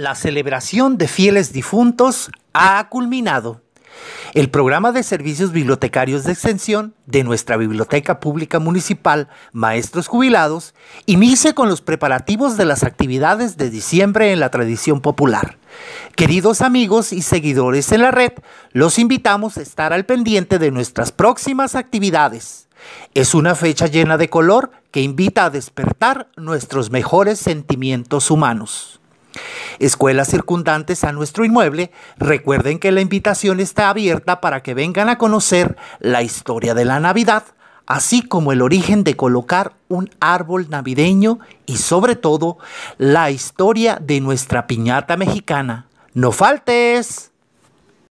La celebración de fieles difuntos ha culminado. El programa de servicios bibliotecarios de extensión de nuestra Biblioteca Pública Municipal Maestros Jubilados inicia con los preparativos de las actividades de diciembre en la tradición popular. Queridos amigos y seguidores en la red, los invitamos a estar al pendiente de nuestras próximas actividades. Es una fecha llena de color que invita a despertar nuestros mejores sentimientos humanos escuelas circundantes a nuestro inmueble, recuerden que la invitación está abierta para que vengan a conocer la historia de la Navidad, así como el origen de colocar un árbol navideño y sobre todo la historia de nuestra piñata mexicana. ¡No faltes!